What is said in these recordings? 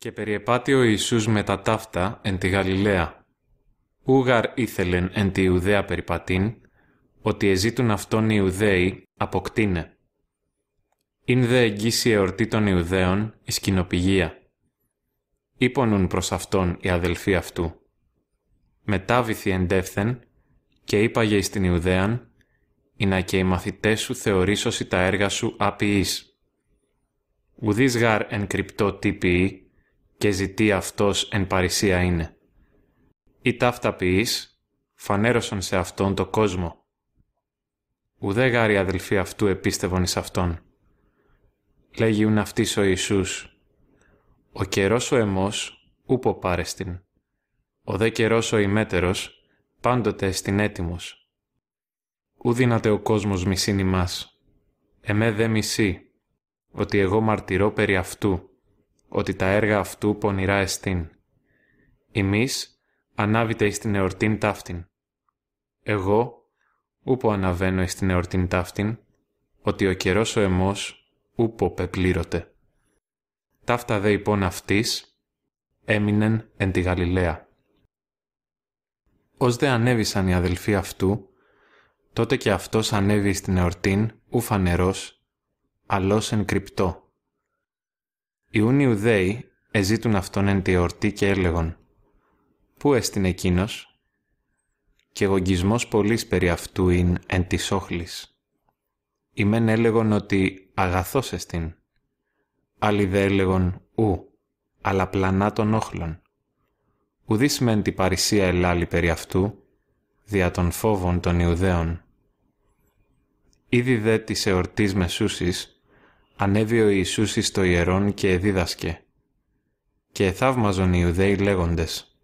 Και περιεπάτει ο Ιησούς με τα ταύτα εν τη Γαλιλαία. Ούγαρ ήθελεν εν τη Ιουδαία περιπατήν, ότι εζήτουν αυτόν οι Ιουδαίοι αποκτήνε. Ήν δε εγγύσει εορτή των Ιουδαίων η σκηνοπηγία. Ήπονουν προς αυτόν οι αδελφοί αυτού. Μετάβηθη εντεύθεν και είπαγε την Ιουδαίαν, «Ινα και οι μαθητές σου θεωρήσωσι τα έργα σου απειείς». Ουδείς γάρ εν κρυπτό τύπη και ζητεί αυτός εν παρησία είναι. Οι ταύτα ποιείς φανέρωσαν σε αυτόν το κόσμο. Ουδέ γάρι αδελφοί αυτού επίστευον εις αυτόν. ουν αυτής ο Ιησούς. Ο καιρός ο εμός ούπο πάρεστην. Ο δε καιρός ο ημέτερος πάντοτε εστιν έτοιμος. Ουδύνατε ο κόσμος μισήν ημάς. Εμέ δε μισή ότι εγώ μαρτυρώ περί αυτού ότι τα έργα αυτού πονηρά εστίν. Ημείς ανάβητε εις την εορτήν ταύτην. Εγώ, ούπο αναβαίνω εις την εορτήν ταύτην, ότι ο καιρός ο εμός ούπο πεπλήρωτε. Ταύτα δε υπόν αυτής, έμεινεν εν τη Γαλιλαία. Ως δε ανέβησαν οι αδελφοί αυτού, τότε και αυτός ανέβη στην εορτήν ου αλλός εν κρυπτό οι Ιουδαίοι εζήτουν αυτόν εν τη ορτή και έλεγον «Πού έστειν εκείνο? και γογγισμός πολλής περί αυτού ειν εν της όχλης. ημεν έλεγον ότι «αγαθός εστιν», άλλοι δε έλεγον «ου», αλλά πλανά των όχλων. Ουδής μεν τη παρησία ελάλη περί αυτού, δια των φόβων των Ιουδαίων. Ήδη δε της εορτής μεσούσης, ανέβη ο Ιησούς εις το ιερόν και εδίδασκε. Και θαύμαζον οι Ιουδαίοι λέγοντες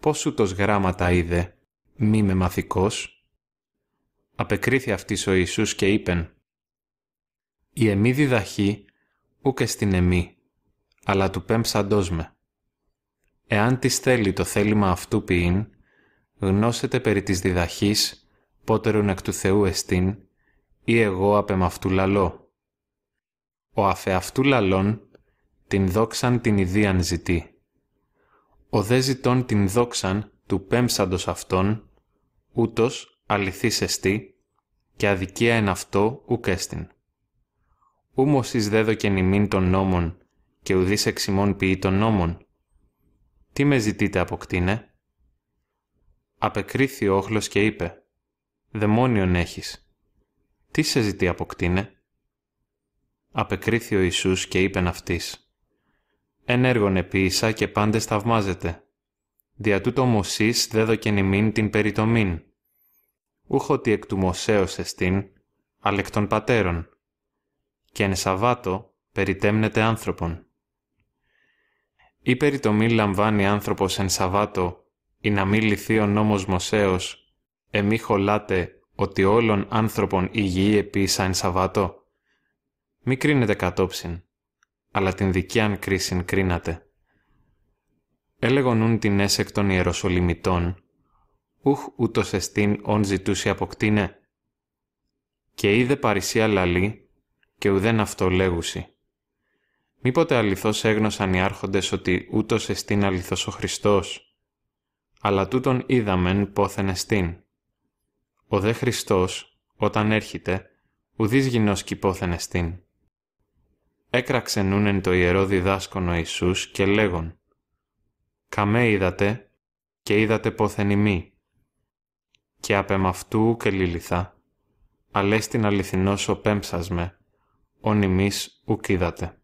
«Πώς ούτως γράμματα είδε, μη με μαθηκός. Απεκρίθη αυτής ο Ιησούς και είπεν «Η εμή διδαχή, ούκε στην εμή, αλλά του πέμψαντός με. Εάν της θέλει το θέλημα αυτού ποιήν, γνώσετε περί της διδαχής, πότερον εκ του Θεού εστίν, ή εγώ απ' αυτού λαλώ» ο αφεαυτού λαλών την δόξαν την ιδίαν ζητεί. Ο δε ζητών την δόξαν του πέμψαντος αυτών, ούτως αληθής εστί, και αδικία εν αυτό ουκ Ούμως εις δέδο και νημήν των νόμων, και ουδείς εξημών ποιή των νόμων. Τι με ζητείτε αποκτήνε. Απεκρίθη ο όχλος και είπε, δαιμόνιον έχεις. Τι σε ζητεί αποκτήνε. Απεκρίθη ο Ιησούς και είπε αυτής Ένεργον επίησα και πάντες θαυμάζεται. Δια τούτο Μωσής δε δοκενημήν την περιτομήν. Ούχο τι εκ του Μωσέως εστίν, αλλά εκ των πατέρων. Και εν Σαββάτο περιτέμνεται άνθρωπον. Ή περιτομή λαμβάνει άνθρωπος εν Σαββάτο, ή να μη λυθεί ο νόμος Μωσέως, εμή ότι όλων άνθρωπον η γη επίησα εν Σαββάτο. Μη κρίνετε κατόψιν, αλλά την δικιάν κρίσιν κρίνατε. Έλεγον ούν την έσεκ των Ιεροσολυμητών, ουχ ούτως εστίν όν ζητούσι αποκτήνε. Και είδε παρησία λαλή, και ουδέν αυτό λέγουσι. Μήποτε αληθώς έγνωσαν οι άρχοντες ότι ούτως εστίν αληθώς ο Χριστός, αλλά τούτον είδαμεν πόθεν εστίν. Ο δε Χριστός, όταν έρχεται, ουδείς γινός πόθεν εστίν έκραξε νουν το ιερό ο Ιησούς και λέγον «Καμέ είδατε και είδατε πόθεν ημί, και απεμ' αυτού και λιλιθά, αλέστην αληθινός ο με, ον ημίς ουκ είδατε.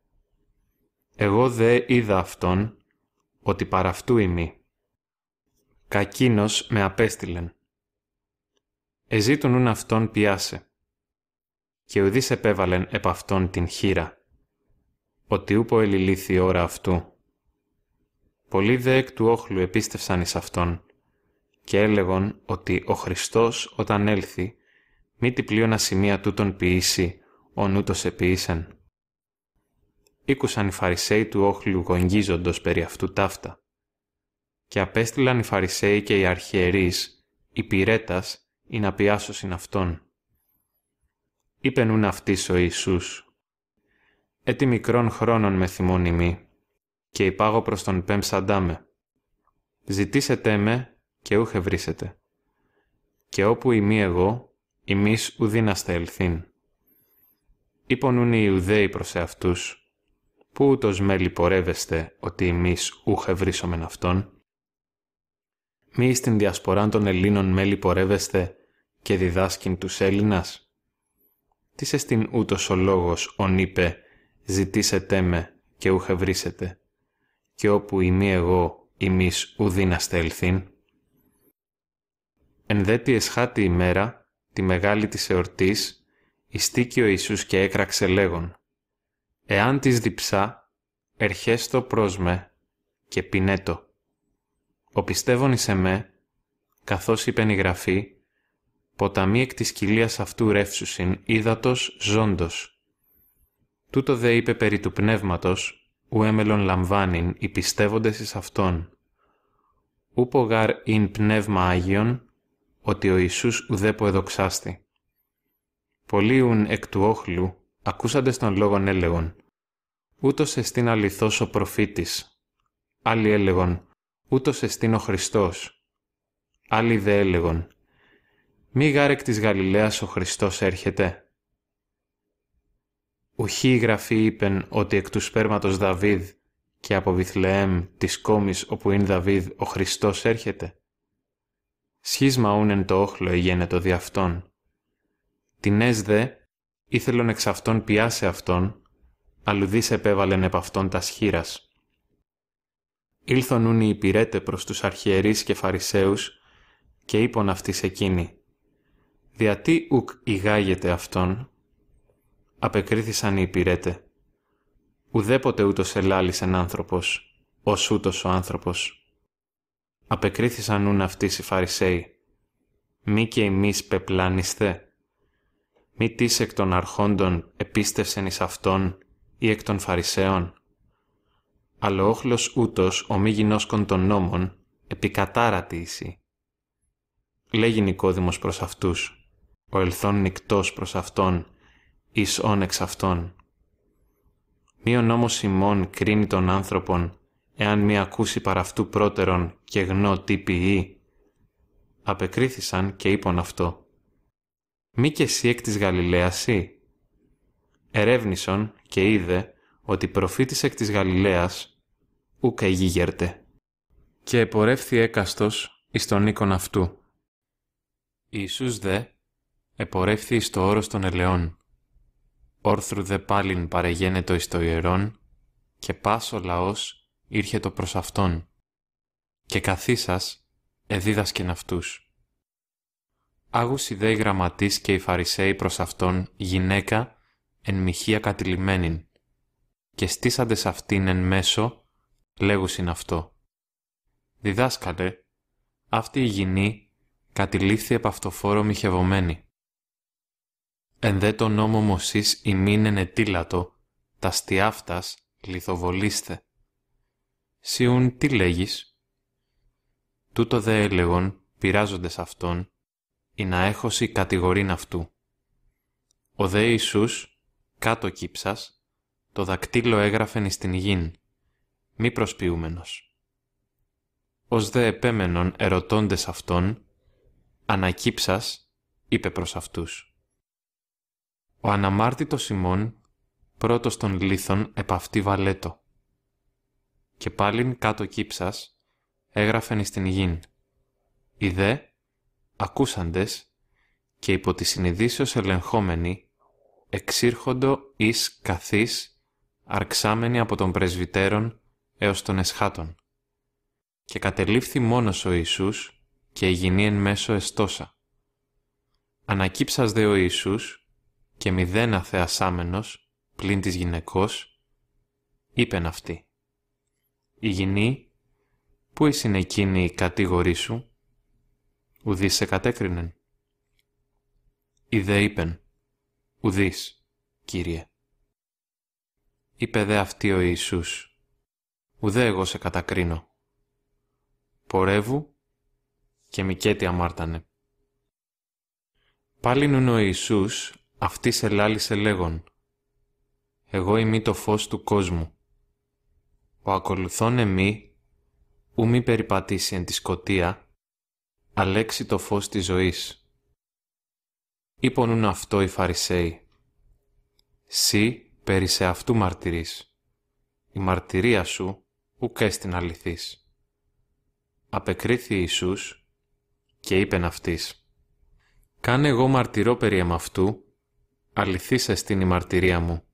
Εγώ δε είδα αυτόν, ότι παρά αυτού ημί. Κακίνος με απέστειλεν. Εζήτουν ούν αυτόν πιάσε, και ουδής επέβαλεν επ' αυτόν την χείρα ότι ούπο ελιλήθη ώρα αυτού. Πολλοί δε εκ του όχλου επίστευσαν εις αυτόν και έλεγον ότι ο Χριστός όταν έλθει μη την πλείονα σημεία τούτον ποιήσει, ο νούτος επίησεν. Ήκουσαν οι Φαρισαίοι του όχλου γονγίζοντος περί αυτού ταύτα. Και απέστειλαν οι Φαρισαίοι και οι αρχιερείς, οι πυρέτας, οι να αυτόν. Είπεν ούν αυτής ο Ιησούς, έτι μικρών χρόνων με θυμών ημί, και υπάγω προς τον με. Ζητήσετε με και ούχε βρίσετε. Και όπου ημί εγώ, ημίς ουδίναστε ελθύν. ούν οι Ιουδαίοι προς εαυτούς, που ούτως με πορέβεστε ότι ημίς ούχε βρίσομεν αυτόν. Μη εις την διασποράν των Ελλήνων με πορέβεστε και διδάσκην τους Έλληνας. Τι σε στην ούτως ο λόγος ον είπε ζητήσετε με και ούχε βρίσετε, και όπου ημί εγώ ημείς να στέλθειν. Εν δε τη εσχάτη ημέρα, τη μεγάλη της εορτής, ιστήκε ο Ιησούς και έκραξε λέγον, «Εάν της διψά, ερχέστο προς με και πινέτο. Ο πιστεύων εις εμέ, καθώς είπεν η Γραφή, ποταμή εκ της κοιλίας αυτού ρεύσουσιν, ύδατος ζώντος, Τούτο δε είπε περί του πνεύματος, έμελον λαμβάνειν οι πιστεύοντες εις αυτόν. Ούπο γαρ ειν πνεύμα Άγιον, ότι ο Ιησούς ουδέπο εδοξάστη. Πολλοί εκ του όχλου, ακούσαντες τον λόγον έλεγον, ούτως εστίν αληθώς ο προφήτης. Άλλοι έλεγον, ούτως εστίν ο Χριστός. Άλλοι δε έλεγον, μη γάρ εκ της Γαλιλαίας ο Χριστός έρχεται. Ουχή η γραφή είπεν ότι εκ του σπέρματος Δαβίδ και από Βιθλεέμ της κόμης όπου είναι Δαβίδ ο Χριστός έρχεται. Σχίσμα ούνεν το όχλο γένετο δι' αυτόν. Την έσδε ήθελον εξ αυτών πιάσε αυτόν, αλλουδής επέβαλεν επ' αυτόν τας σχήρας. Ήλθον ούν οι υπηρέτε προς τους αρχιερείς και φαρισαίους και είπον αυτής εκείνη. Διατί ουκ ηγάγεται αυτόν, απεκρίθησαν οι υπηρέτε. Ουδέποτε ούτως ελάλησεν άνθρωπος, ως ούτως ο άνθρωπος. Απεκρίθησαν ούν αυτοί οι Φαρισαίοι. Μη και εμείς πεπλάνιστε. Μη τις εκ των αρχόντων επίστευσεν εις αυτών ή εκ των Φαρισαίων. Αλλά όχλος ούτως ο μη γινόσκον των νόμων επικατάρατη είσαι. Λέγει Νικόδημος προς αυτούς, ο ελθόν νυκτός προς αυτόν, εις όν εξ αυτών. ο νόμος ημών κρίνει τον άνθρωπον, εάν μη ακούσει παρά αυτού και γνώ τι ποιεί. Απεκρίθησαν και είπον αυτό. Μη και εσύ εκ της Γαλιλαίας ή. Ερεύνησον και είδε ότι προφήτης εκ της Γαλιλαίας ούκα γίγερτε. Και επορεύθη έκαστος εις τον οίκον αυτού. Ιησούς δε επορεύθη εις το όρος των ελαιών όρθρου δε πάλιν παρεγένετο εις το ιερόν, και ο λαός ήρχε το προς αυτόν, και καθίσας εδίδασκεν αυτούς. Άγουσι δε οι και οι φαρισαίοι προς αυτόν γυναίκα εν μοιχεία κατηλημένην, και στήσαντες αυτήν εν μέσω, λέγουσιν αυτό. Διδάσκαλε, αυτή η γυνή κατηλήφθη επ' αυτοφόρο μοιχευωμένη Εν δε τον νόμο ημίν ημίνεν ετήλατο, τα στιάφτας λιθοβολήστε. Σιούν τι λέγεις. Τούτο δε έλεγον, πειράζοντες αυτόν, η να έχωση κατηγορήν αυτού. Ο δε Ιησούς, κάτω κύψας, το δακτύλο έγραφεν εις την γην, μη προσποιούμενος. Ως δε επέμενον ερωτώντες αυτόν, ανακύψας, είπε προς αυτούς. Ο αναμάρτητος Σιμών, πρώτος των λίθων επ' αυτή βαλέτο. Και πάλιν κάτω κύψας, έγραφεν στην γην. Ιδέ, ακούσαντες, και υπό τη συνειδήσεως ελεγχόμενοι, εξήρχοντο εις καθής, αρξάμενοι από τον πρεσβυτέρων έως τον εσχάτων. Και κατελήφθη μόνος ο Ιησούς και η γυνή εν μέσω εστόσα. Ανακύψας δε ο Ιησούς και μηδέν αθεασάμενος, πλην της γυναικός, είπεν αυτή. Η γυνή, πού ειναι εκείνη η κατηγορή σου, σε κατέκρινεν. Η είπεν, ουδής, Κύριε. Είπε δε αυτή ο Ιησούς, ουδέ εγώ σε κατακρίνω. Πορεύου και μικέτη αμάρτανε. Πάλιν ο Ιησούς αυτή σε λάλησε λέγον «Εγώ είμαι το φως του κόσμου». Ο ακολουθών μή ου μη περιπατήσει εν τη σκοτία, αλέξει το φως της ζωής. Ήπονούν αυτό οι Φαρισαίοι. Συ περί σε αυτού μαρτυρείς. Η μαρτυρία σου ουκ έστιν αληθής. Απεκρίθη Ιησούς και είπεν αυτής. Κάνε εγώ μαρτυρό περί εμ αυτού αληθήσε στην η μου,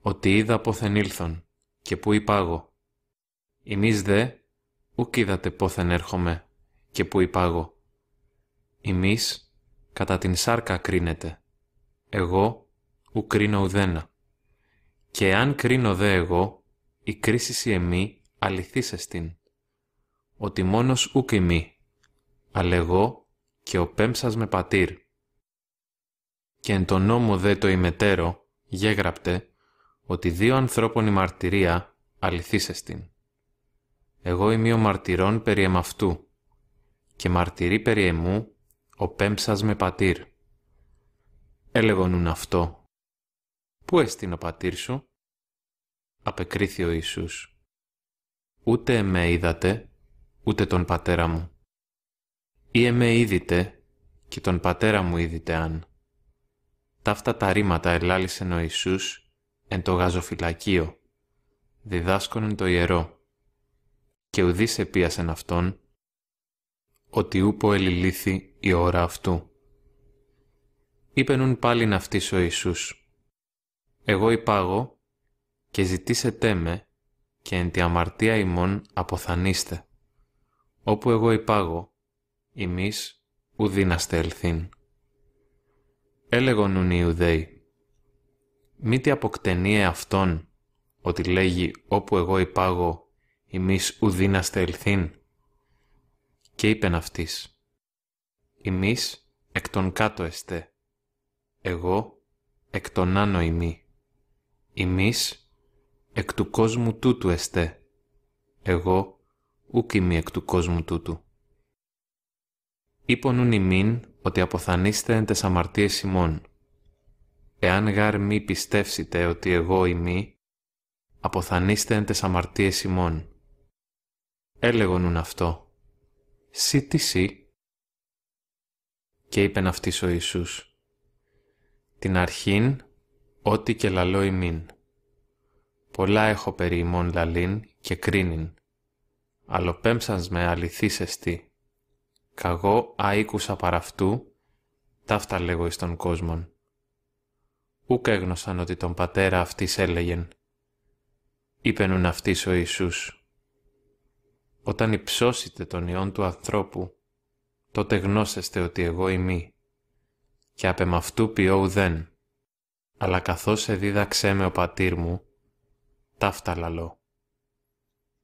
ότι είδα πόθεν ήλθον και που υπάγω. Εμείς δε, ουκ είδατε πόθεν έρχομαι και που υπάγω. Εμείς, κατά την σάρκα κρίνετε, εγώ ου κρίνω ουδένα. Και αν κρίνω δε εγώ, η η εμή αληθήσες την, ότι μόνος ουκ ημί, αλλά εγώ και ο πέμψας με πατήρ και εν το νόμο δε το ημετέρω, γέγραπτε ότι δύο ανθρώπων η μαρτυρία αληθίσεστην. Εγώ είμαι ο μαρτυρών περί εμαυτού και μαρτυρεί περί εμού ο πέμψας με πατήρ. Έλεγον αυτό. Πού εστιν ο πατήρ σου? Απεκρίθη ο Ιησούς. Ούτε εμέ είδατε, ούτε τον πατέρα μου. Ή εμέ είδητε και τον πατέρα μου είδητε αν. Ταύτα τα ρήματα ελάλησεν ο Ιησούς εν το γαζοφυλακείο, διδάσκονεν το ιερό. Και ουδείς επίασεν αυτόν, ότι ούπο ελιλήθη η ώρα αυτού. Είπενουν πάλιν αυτής ο Ιησούς, «Εγώ υπάγω και ζητήσετε με και εν τη αμαρτία ημών αποθανείστε. Όπου εγώ υπάγω, ημείς ουδίναστε ελθύν» έλεγον ουν οι Ιουδαίοι, μη αποκτενεί αυτόν, ότι λέγει όπου εγώ υπάγω, ημείς ουδίναστε ελθύν. Και είπεν αυτής, ημείς εκ των κάτω εστέ, εγώ εκ των άνω ημί, ημείς εκ του κόσμου τούτου εστέ, εγώ ούκ εκ του κόσμου τούτου. Είπον ουν ημίν ότι αποθανείστε τες αμαρτίες ημών. Εάν γάρ μη πιστεύσετε ότι εγώ ημί, αποθανείστε εν τες αμαρτίες ημών. Έλεγον αυτό, Σι τι και είπεν αυτής ο Ιησούς, «Την αρχήν, ό,τι και λαλό ημίν. Πολλά έχω περί ημών λαλήν και κρίνην, αλλοπέμψας με αληθείς καγώ αήκουσα παραφτού, ταύτα λέγω εις τον κόσμον. Ούκ έγνωσαν ότι τον πατέρα αυτής έλεγεν. Είπενουν αυτής ο Ιησούς. Όταν υψώσετε τον ιόν του ανθρώπου, τότε γνώσεστε ότι εγώ ημί. Και απ' αυτού ποιό ουδέν. Αλλά καθώς δίδαξέ με ο πατήρ μου, ταύτα λαλώ.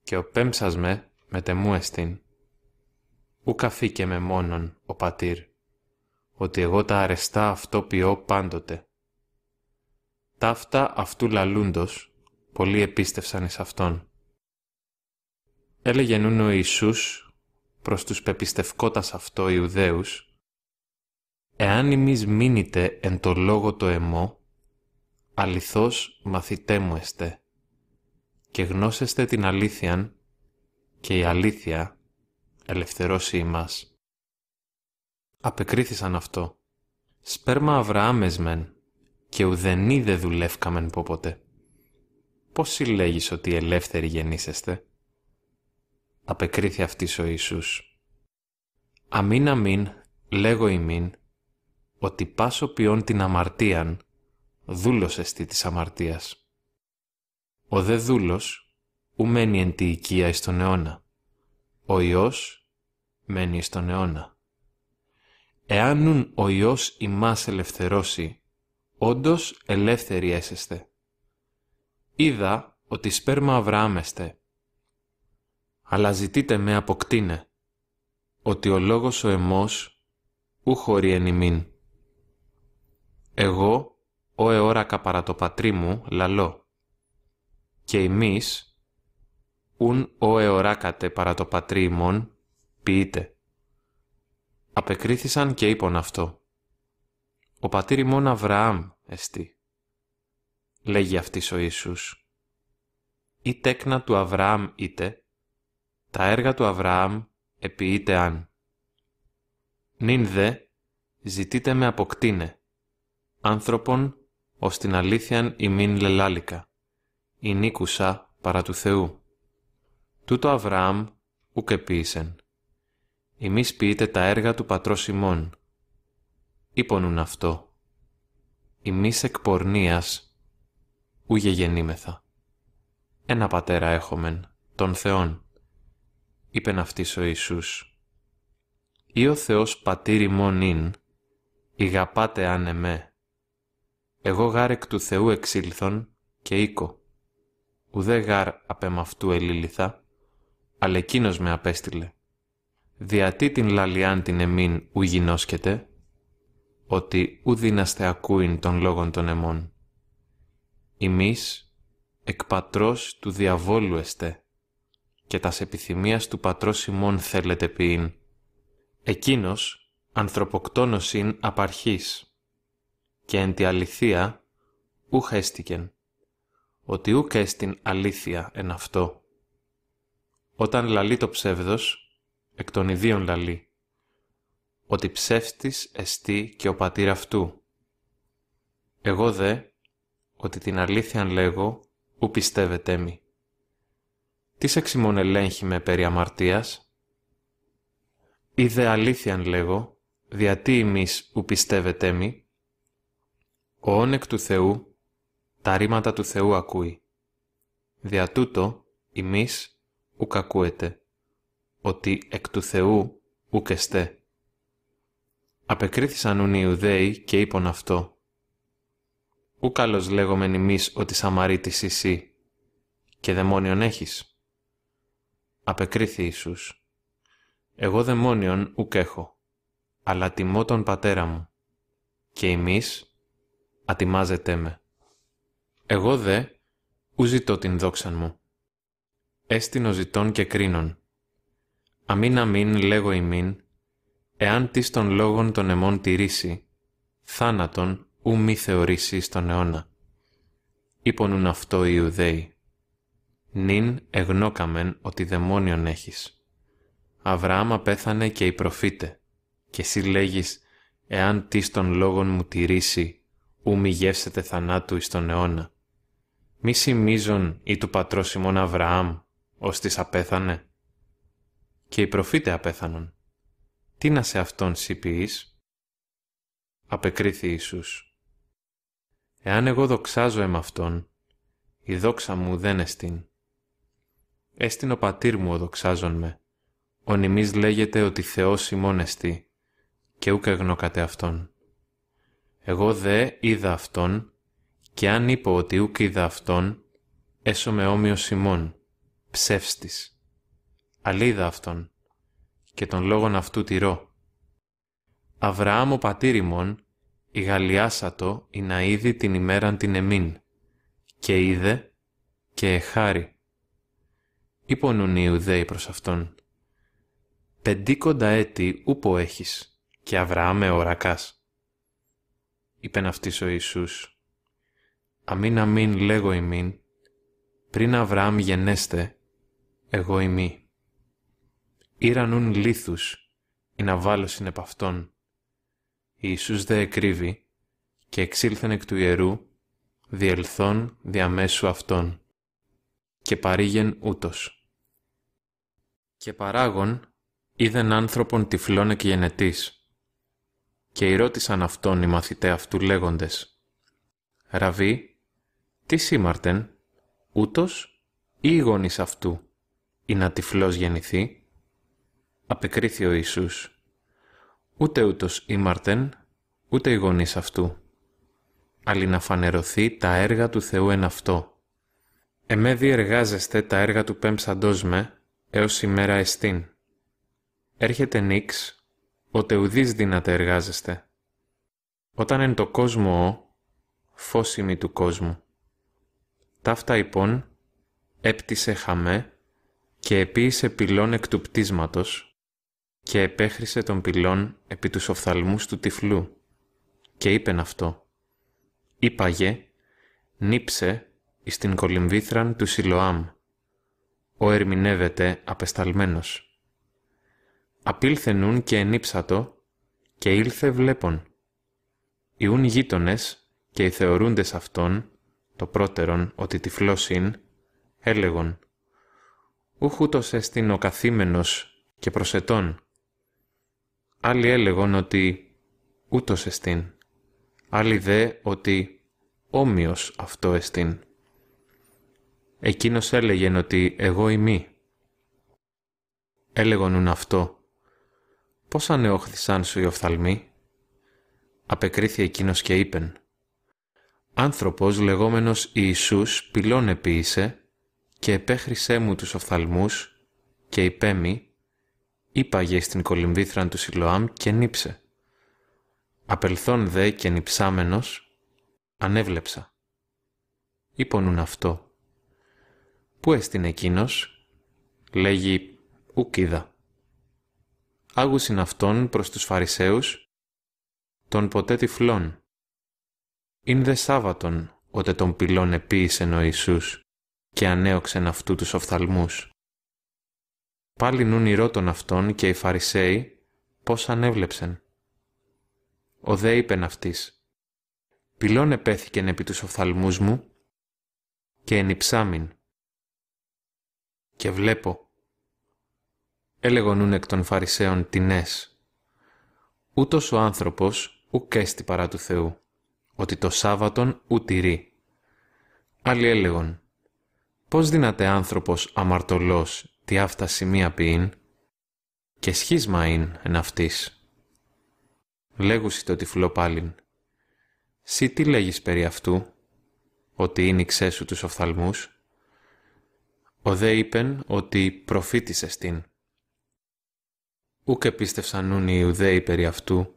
Και ο πέμψας με μετεμού ου καθήκε με μόνον ο πατήρ, ότι εγώ τα αρεστά αυτό ποιώ πάντοτε. Ταύτα αυτού λαλούντος, πολλοί επίστευσαν εις αυτόν. Έλεγε ο Ιησούς προς τους πεπιστευκότας αυτό Ιουδαίους, «Εάν ημείς μείνετε εν το λόγο το εμό, αληθώς μαθητέ μου εστε, και γνώσεστε την αλήθειαν, και η αλήθεια ελευθερώσει ημάς. Απεκρίθησαν αυτό. Σπέρμα Αβραάμες μεν, και ουδενή δε δουλεύκαμεν πόποτε. Πώς συλλέγεις ότι ελεύθεροι γεννήσεστε. Απεκρίθη αυτής ο Ιησούς. Αμήν αμήν, λέγω ημίν, ότι πάσο ποιόν την αμαρτίαν, δούλος εστί της αμαρτίας. Ο δε δούλος, μένει εν τη οικία εις τον αιώνα. Ο Υιός μένει στον αιώνα. Εάν νουν ο Υιός ημάς ελευθερώσει, όντως ελεύθεροι έσεστε. Είδα ότι σπέρμα αβράμεστε, αλλά ζητείτε με αποκτήνε, ότι ο λόγος ο εμός ου χωρεί εν ημίν. Εγώ, ο εώρακα παρά το πατρί μου, λαλώ, και εμείς, ουν ο εωράκατε παρά το πατρί ημών, ποιείται. Απεκρίθησαν και είπαν αυτό. Ο πατήρ ημών Αβραάμ εστί. Λέγει αυτής ο Ιησούς. Ή τέκνα του Αβραάμ είτε, τα έργα του Αβραάμ είτε αν. Νην δε, ζητείτε με αποκτήνε, άνθρωπον ως την αλήθειαν ημίν λελάλικα, η νίκουσα παρά του Θεού. Τούτο Αβραάμ ουκ εμείς ποιείτε τα έργα του πατρός ημών. Υπονούν αυτό. Εμείς εκ πορνείας, ούγε γεννήμεθα. Ένα πατέρα έχομεν, τον Θεόν, είπεν αυτής ο Ιησούς. Ή ο Θεός πατήρ ημών ειν, ηγαπάτε αν εμέ. Εγώ γάρ εκ του Θεού εξήλθον και οίκο. Ουδέ γάρ απέμαυτού αυτού αλλά εκείνος με απέστειλε διατί την λαλιάν την εμήν γινώσκεται, ότι ου δίναστε ακούειν των λόγων των εμών. Ημείς, εκ πατρός του διαβόλου εστε, και τας επιθυμίας του πατρός ημών θέλετε ποιήν. Εκείνος, ανθρωποκτόνος ειν απαρχής, και εν τη αληθεία, ου χέστηκεν, ότι ου καίστην αλήθεια εν αυτό. Όταν λαλεί το ψεύδος, εκ των ιδίων λαλεί, ότι ψεύτης εστί και ο πατήρ αυτού. Εγώ δε, ότι την αλήθεια λέγω, ου πιστεύετε μη. Τις ξημών ελέγχει με περί αμαρτίας. Ή δε αλήθειαν λέγω, διατί εμείς ου πιστεύετε μη. Ο όνεκ του Θεού, τα ρήματα του Θεού ακούει. Δια τούτο, εμείς ου κακούεται ότι εκ του Θεού ουκεστέ. Απεκρίθησαν ουν οι Ιουδαίοι και είπον αυτό. Ου καλώς λέγομεν εμείς ότι Σαμαρίτης εσύ και δαιμόνιον έχεις. Απεκρίθη Ιησούς. Εγώ δαιμόνιον ουκ έχω, αλλά τιμώ τον πατέρα μου και εμείς ατιμάζεται με. Εγώ δε ου ζητώ την δόξαν μου. Έστεινο ζητών και κρίνων Αμήν αμήν λέγω ημίν, εάν της των λόγων των αιμών τηρήσει, θάνατον ου μη θεωρήσει στον αιώνα. Ήπονουν αυτό οι Ιουδαίοι. νήν εγνώκαμεν ότι δαιμόνιον έχεις. Αβραάμ απέθανε και η προφήτε, και εσύ λέγεις, εάν της των λόγων μου τηρήσει, ου μη γεύσετε θανάτου εις τον αιώνα. Μη σημίζον ή του πατρός ημών Αβραάμ, ως της απέθανε και οι προφήτες απέθανον. Τι να σε αυτόν σιποιείς. Απεκρίθη Ιησούς. Εάν εγώ δοξάζω εμ' αυτόν, η δόξα μου δεν εστίν. Έστιν ο πατήρ μου ο δοξάζον με. Ο νημής λέγεται ότι Θεός ημών εστί, και ούκ εγνώκατε αυτόν. Εγώ δε είδα αυτόν, και αν είπω ότι ούκ είδα αυτόν, έσω με όμοιος ημών, ψεύστης αλίδα αυτόν, και τον λόγον αυτού τηρώ. Αβραάμ ο πατήρ η γαλιάσατο, η ναίδη την ημέραν την εμήν, και είδε και εχάρι. Υπονούν οι Ιουδαίοι προς αυτόν. Πεντήκοντα έτη ούπο έχεις, και Αβραάμ εωρακάς. Είπεν αυτής ο Ιησούς, αμήν αμήν λέγω ημίν, πριν Αβραάμ γενέστε, εγώ ημί. Ήρανουν λίθους, η βαλω επ' αυτών. Ιησούς δε εκρύβει, και εξήλθεν εκ του ιερού, διελθών διαμέσου αυτών. Και παρήγεν ούτως. Και παράγον είδεν άνθρωπον τυφλών γενετής Και ερώτησαν αυτόν οι μαθητέ αυτού λέγοντες. Ραβί, τι σήμαρτεν, ούτως ή γονείς αυτού, ή να τυφλός γεννηθεί απεκρίθη ο Ιησούς. Ούτε ούτως ήμαρτεν, ούτε οι γονείς αυτού. Αλλά να φανερωθεί τα έργα του Θεού εν αυτό. Εμέ διεργάζεστε τα έργα του πέμψαντός με, έως ημέρα εστίν. Έρχεται νίξ, ο Τεουδής δυνατέ εργάζεστε. Όταν εν το κόσμο ο, φώσιμη του κόσμου. Ταύτα υπόν, έπτυσε χαμέ και επίησε πυλών εκ του πτίσματος, και επέχρισε τον πυλόν επί τους οφθαλμούς του τυφλού και είπεν αυτό «Είπαγε, νύψε εις την κολυμβήθραν του Σιλοάμ, ο ερμηνεύεται απεσταλμένος. Απήλθενουν και ενύψατο και ήλθε βλέπον. Ιούν γείτονες και οι θεωρούντες αυτόν, το πρώτερον ότι τυφλός ειν, έλεγον «Ούχουτος εστιν ο καθήμενος και προσετών» Άλλοι έλεγον ότι ούτως εστίν. Άλλοι δε ότι όμοιος αυτό εστίν. Εκείνος έλεγεν ότι εγώ ημί. Έλεγον ουν αυτό. Πώς ανεόχθησαν σου οι οφθαλμοί. Απεκρίθη εκείνος και είπεν. Άνθρωπος λεγόμενος Ιησούς πυλών επίησε και επέχρισέ μου τους οφθαλμούς και υπέμει Ήπαγε στην κολυμβήθραν του Σιλοάμ και νύψε. Απελθόν δε και νυψάμενος, ανέβλεψα. Υπονούν αυτό. Πού έστειν εκείνος, λέγει ουκίδα. Άγουσιν αυτόν προς τους Φαρισαίους, τον ποτέ τυφλών. Ειν δε Σάββατον, ότε τον πυλών επίησεν ο Ιησούς και ανέωξεν αυτού τους οφθαλμούς. Πάλι νουν των αυτών και οι Φαρισαίοι πώς ανέβλεψεν. Ο δε είπεν αυτής. Πυλών επέθηκεν επί τους οφθαλμούς μου και ενυψάμιν. Και βλέπω. Έλεγον εκ των Φαρισαίων τινές. Ούτως ο άνθρωπος ουκ καίστη παρά του Θεού, ότι το Σάββατον ου τηρεί. Άλλοι έλεγον. Πώς δυνατέ άνθρωπος αμαρτωλός τι αυτά σημεία ποιήν, και σχίσμα ειν εν αυτής. Λέγουσι το τυφλό πάλιν, «Συ τι λέγεις περί αυτού, ότι είναι ξέσου τους οφθαλμούς» Ο δε είπεν ότι προφήτησες την. Ούκ επίστευσαν ούν οι Ιουδαίοι περί αυτού,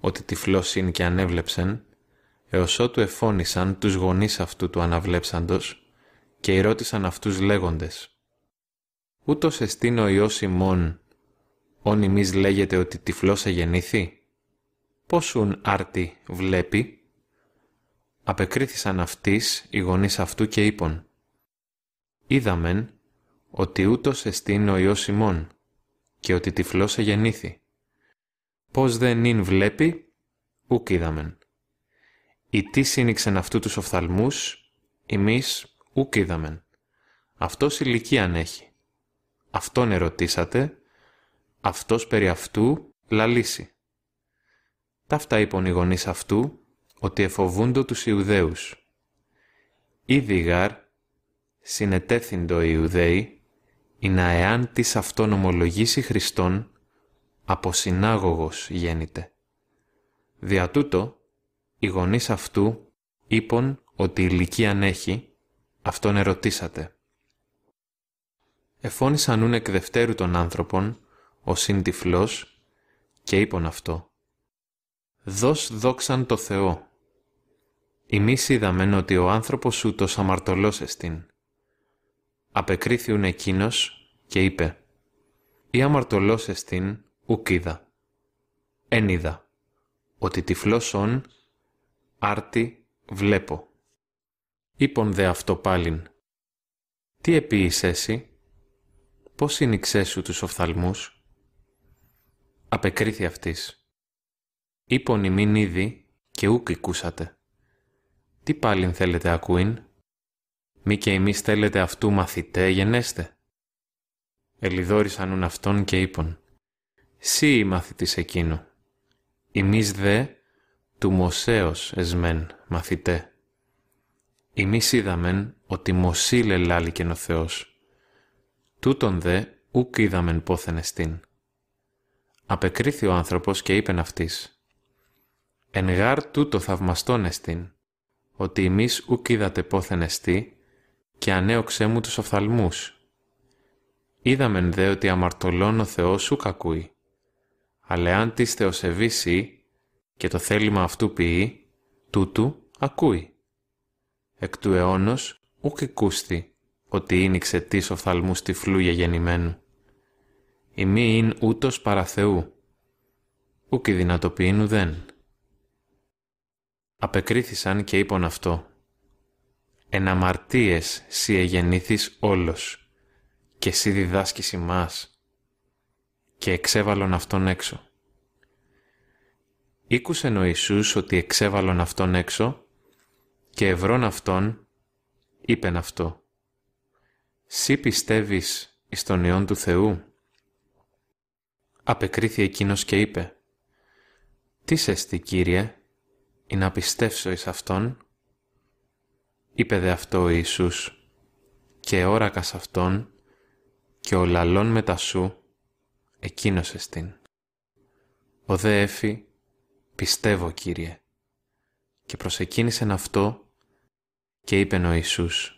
ότι τυφλός είναι και ανέβλεψεν, έως ότου εφώνησαν τους γονείς αυτού του αναβλέψαντος και ρώτησαν αυτούς λέγοντες ούτως εστίν ο Υιός ημών, όν λέγεται ότι τυφλός εγεννήθη. Πόσουν άρτη βλέπει. Απεκρίθησαν αυτής οι γονείς αυτού και είπων. Είδαμεν ότι ούτως εστίν ο Υιός ημών και ότι τυφλός εγεννήθη. Πώς δεν ειν βλέπει, ούκ είδαμεν. Η τι σύνηξεν αυτού τους οφθαλμούς, εμείς ούκ είδαμεν. Αυτός ηλικίαν έχει Αυτόν ερωτήσατε, αυτός περί αυτού λαλήσει. Ταύτα είπαν οι γονείς αυτού, ότι εφοβούντο τους Ιουδαίους. Ήδη γαρ, συνετέθυντο οι Ιουδαίοι, να εάν της αυτόν ομολογήσει Χριστόν, από συνάγωγος γέννηται. Δια τούτο, οι γονείς αυτού είπαν ότι ηλικίαν έχει, αυτόν ερωτήσατε. Εφώνησαν ούν εκ δευτέρου των άνθρωπων, ο συν τυφλός, και είπον αυτό. Δώσ δόξαν το Θεό. Εμείς είδαμεν ότι ο άνθρωπος το αμαρτωλός εστίν. Απεκρίθιουν εκείνος και είπε «Ή αμαρτωλός εστίν ουκ είδα, εν είδα, ότι τυφλός ον, άρτη βλέπω». Είπον δε αυτό πάλιν «Τι επίησέσαι, πώς είναι σου τους οφθαλμούς» Απεκρίθη αυτής. «Είπον ημίν ήδη και ούκ κούσατε. Τι πάλιν θέλετε ακούειν» «Μη και εμείς θέλετε αυτού μαθητέ γενέστε» Ελιδόρισαν ουν αυτόν και είπον «Σύ η μαθητής εκείνο. ημείς δε του Μωσέως εσμέν μαθητέ». Εμείς είδαμεν ότι Μωσή λελάλικεν ο Θεός Τούτον δε ούκ είδαμεν πόθεν εστίν. Απεκρίθη ο άνθρωπος και είπεν αυτής. Εν γάρ τούτο θαυμαστόν εστίν, ότι εμείς ούκ είδατε πόθεν εστί, και ανέωξέ μου τους οφθαλμούς. Είδαμεν δε ότι αμαρτωλών ο Θεός σου ακούει. Αλλά αν της θεοσεβήσει και το θέλημα αυτού ποιεί, τούτου ακούει. Εκ του αιώνος ούκ ότι είναι ξετής οφθαλμού τυφλού για γεννημένου. Η μη ειν ούτως παρά Θεού, ούκ η δυνατοποιήν Απεκρίθησαν και είπον αυτό. Εν αμαρτίες σι εγεννήθης όλος, και σι διδάσκεις ημάς. Και εξέβαλον αυτόν έξω. Ήκουσεν ο Ιησούς ότι εξέβαλον αυτόν έξω, και ευρών αυτόν, είπεν αυτό «Συ πιστεύεις εις τον Υιόν του Θεού» Απεκρίθη εκείνος και είπε «Τι στη Κύριε, ή να πιστεύσω εις Αυτόν» Είπε δε αυτό ο Ιησούς «Και όρακας Αυτόν και ο λαλών μετά σου εκείνος εστίν». Ο δε έφη «Πιστεύω, Κύριε» και προσεκίνησεν αυτό και είπε ο Ιησούς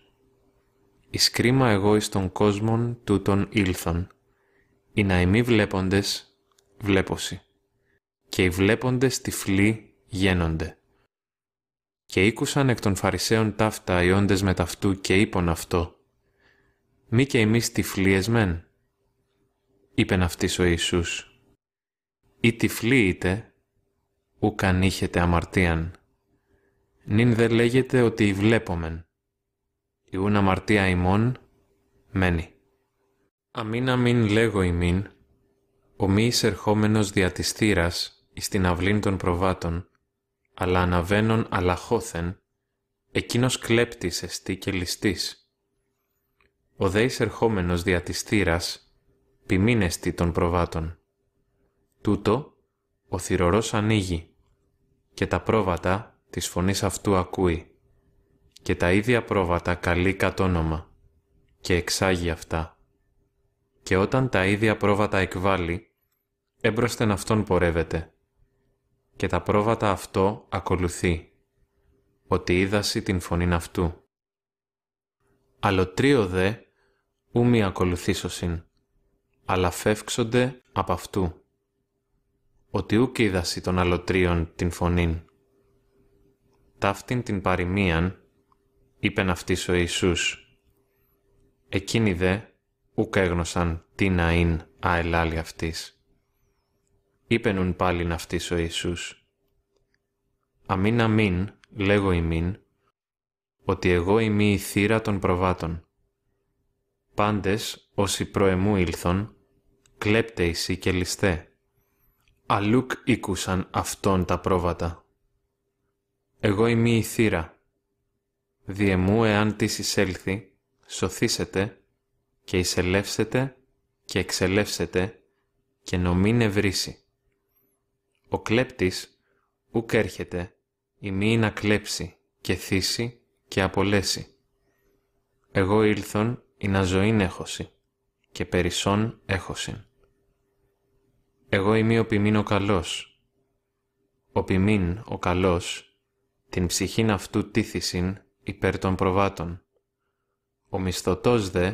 εις κρίμα εγώ εις τον κόσμον τούτων ήλθων. Οι ναημοί βλέποντες, Και οι βλέποντες τυφλοί γένονται. Και ήκουσαν εκ των Φαρισαίων ταύτα οι όντες με και είπον αυτό. Μη και εμείς τυφλοί μεν. Είπεν αυτής ο Ιησούς. Ή τυφλοί είτε, ουκαν είχετε αμαρτίαν. Νην δε λέγεται ότι βλέπομεν Ιούν αμαρτία ημών, μένει. Αμήν αμήν λέγω ημίν, ο μη εισερχόμενος δια της θύρας, εις την αυλήν των προβάτων, αλλά αναβαίνων αλαχώθεν, εκείνος κλέπτης εστί και ληστής. Ο δε εισερχόμενος δια της θύρας, ποιμήν εστί των προβάτων. Τούτο, ο θυρωρός ανοίγει, και τα πρόβατα της φωνής αυτού ακούει και τα ίδια πρόβατα καλεί κατ' όνομα και εξάγει αυτά. Και όταν τα ίδια πρόβατα εκβάλλει, έμπροσθεν αυτόν πορεύεται. Και τα πρόβατα αυτό ακολουθεί, ότι ούκ είδαση των αλωτρίων την φωνήν αυτού. Αλλοτρίο δε, ου μη ακολουθήσωσιν, αλλά φεύξονται απ' αυτού. Ότι ουκ είδασε των αλλοτρίων την φωνήν. Ταύτην την παροιμίαν, Είπε αυτή ο Ιησούς. Εκείνοι δε ούκ έγνωσαν τι να είναι αελάλη αυτοίς. Είπεν ουν πάλιν ο Ιησούς. Αμήν αμήν, λέγω ημίν, ότι εγώ είμαι η θύρα των προβάτων. Πάντες όσοι προεμού ήλθον, κλέπτε εισι και ληστέ. Αλλούκ ήκουσαν αυτόν τα πρόβατα. Εγώ είμαι η θύρα, διεμού εάν της εισέλθει, σωθήσετε και εισελεύσετε και εξελεύσετε και νομήν ευρύσει. Ο κλέπτης ουκ έρχεται, μη να κλέψει και θύσει και απολέσει. Εγώ ήλθον η να ζωήν έχωση και περισσόν έχωσιν. Εγώ είμαι ο ποιμήν ο καλός. Ο ποιμήν ο καλός, την ψυχήν αυτού τίθησιν υπέρ των προβάτων. Ο μισθωτός δε,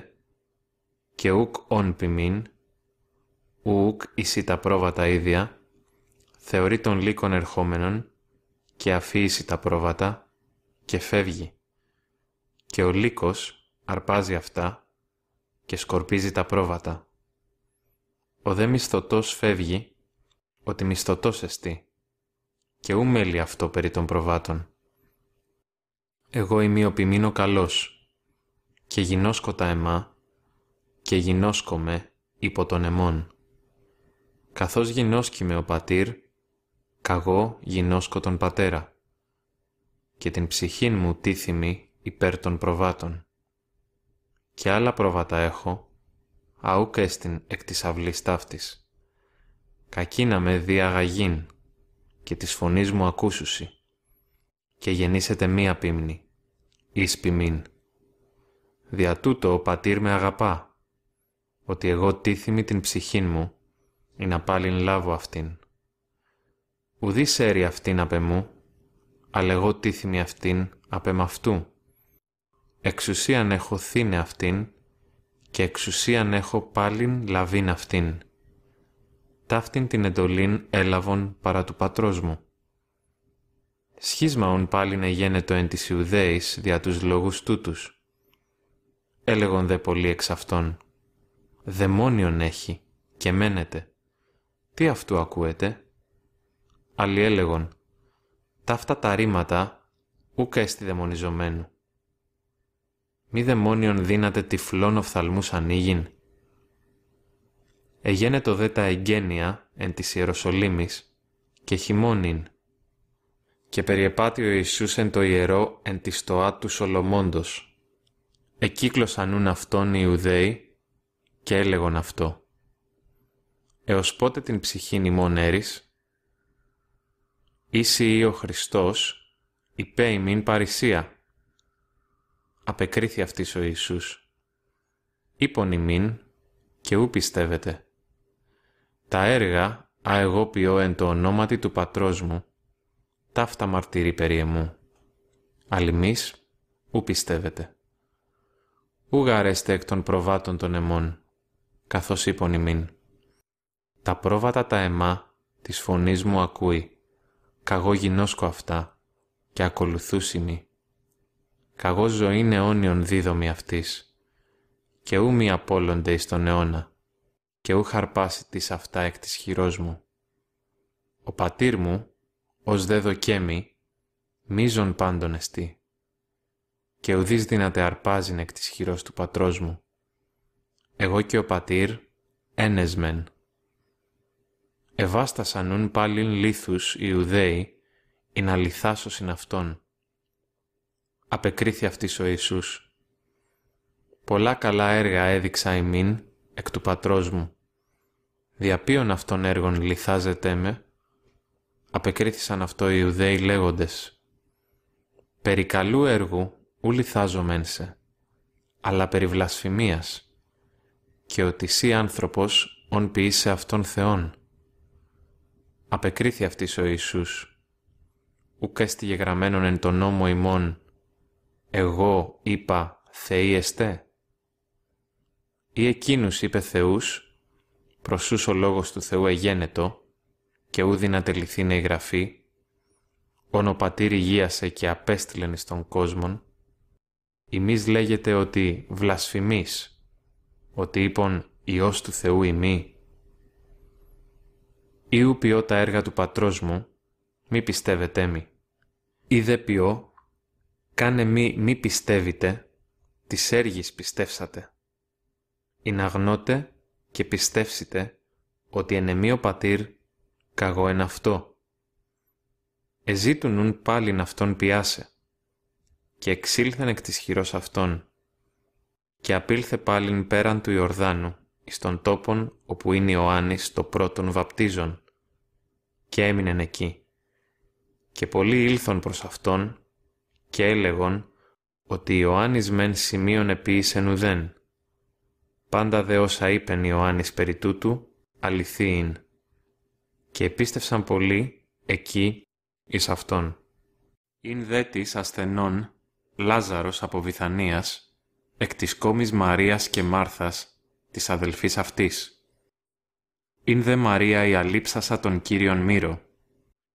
και ουκ ον ποιμήν, ουκ τα πρόβατα ίδια, θεωρεί τον λύκον ερχόμενον και αφήσει τα πρόβατα και φεύγει. Και ο λύκος αρπάζει αυτά και σκορπίζει τα πρόβατα. Ο δε μισθωτός φεύγει, ότι μισθωτός εστί, και ου μέλει αυτό περί των προβάτων. Εγώ είμαι ποιμήνο καλός, και τα εμά, και γινώσκομαι υπό τον αιμών. Καθώς με ο πατήρ, καγώ γινώσκω τον πατέρα, και την ψυχήν μου τίθιμη υπέρ των προβάτων. Και άλλα πρόβατα έχω, αούκα έστιν εκ της αυλής ταύτης. Κακίνα με διαγαγήν, και της φωνής μου ακούσουσι και γεννήσετε μία πίμνη, εις ποιμήν. Δια τούτο ο πατήρ με αγαπά, ότι εγώ τίθιμη την ψυχήν μου, ή να πάλιν λάβω αυτήν. Ουδής σέρει αυτήν απ' μου, αλλά εγώ τίθιμη αυτήν απ' αυτού. Εξουσίαν έχω θύνε αυτήν, και εξουσίαν έχω πάλιν λαβήν αυτήν. Ταύτην την εντολήν έλαβον παρά του πατρός μου σχίσμαον πάλιν εγένετο εν της Ιουδαίης δια τους λόγους τούτους. Έλεγον δε πολλοί εξ αυτών, «Δαιμόνιον έχει και μένεται. Τι αυτού ακούετε» Άλλοι έλεγον, «Τα αυτά τα ρήματα ρηματα ουκ εστι δαιμονιζομένου». Μη δαιμόνιον δύνατε τυφλών οφθαλμούς ανοίγειν. Εγένετο δε τα εγγένεια εν της Ιεροσολύμης και χειμώνιν και περιεπάτει ο Ιησούς εν το ιερό εν τη στοά του Σολομώντος. Εκύκλωσαν ούν αυτόν οι Ιουδαίοι και έλεγον αυτό. Έως πότε την ψυχήν ημών έρης, ήσι ή ο Χριστός, υπέ ημίν παρησία. Απεκρίθη αυτής ο Ιησούς. Ήπον ημίν και ού πιστεύετε. Τα έργα αεγώ ποιώ εν το ονόματι του πατρός μου, ταύτα μαρτυρεί περί εμού. Αλλημείς, ου πιστεύετε. Ου γαρέστε εκ των προβάτων των εμών, καθώς είπων ημίν. Τα πρόβατα τα εμά, της φωνής μου ακούει, καγό γινώσκω αυτά και μη. Καγό ζωή αιώνιον δίδομη αυτής, και ου μη απόλονται εις τον αιώνα, και ου χαρπάσει αυτά εκ της χειρός μου. Ο πατήρ μου, ως δε δοκέμι, μίζων πάντων εστί. Και ουδείς δύναται αρπάζειν εκ της χειρός του πατρός μου. Εγώ και ο πατήρ, ένες Εβάστασαν ούν πάλιν λίθους οι Ιουδαίοι, ειν συν αυτόν. Απεκρίθη αυτής ο Ιησούς. Πολλά καλά έργα έδειξα ημίν εκ του πατρός μου. ποιον αυτών έργων λιθάζεται με, απεκρίθησαν αυτό οι Ιουδαίοι λέγοντες «Περι καλού έργου ούλη σε, αλλά περί βλασφημίας, και ότι σύ άνθρωπος ον ποιήσε αυτόν Θεόν». Απεκρίθη αυτής ο Ιησούς, ουκ έστιγε γραμμένον εν τον νόμο ημών «Εγώ είπα Θεοί εστέ» ή εκείνους είπε Θεούς, προσούς ο λόγος του Θεού εγένετο, και ούδη να τελειθεί η γραφή, ο πατήρι γίασε και απέστειλεν εις τον κόσμον, ημείς λέγεται ότι βλασφημείς, ότι είπον Υιός του Θεού ημί. Ήου ποιώ τα έργα του πατρός μου, μη πιστεύετε μη. Ή δε ποιώ, κάνε μη μη πιστεύετε, της έργης πιστεύσατε. γνώτε και πιστεύσετε ότι εν ο πατήρ καγώ εν αυτό. εζήτουν πάλιν αυτόν πιάσε, και εξήλθεν εκ της χειρός αυτών, και απήλθε πάλιν πέραν του Ιορδάνου, εις τον τόπον όπου είναι Ιωάννης το πρώτον βαπτίζων, και έμεινε εκεί. Και πολλοί ήλθον προς αυτόν, και έλεγον, ότι Ιωάννης μεν σημείων επίησεν ουδέν. Πάντα δε όσα είπεν Ιωάννης περί τούτου, αληθείν και επίστευσαν πολλοί εκεί εις αυτόν. Ειν δε της ασθενών Λάζαρος από Βιθανίας, εκ της κόμης Μαρίας και Μάρθας, της αδελφής αυτής. Ειν δε Μαρία η αλήψασα τον Κύριον Μύρο,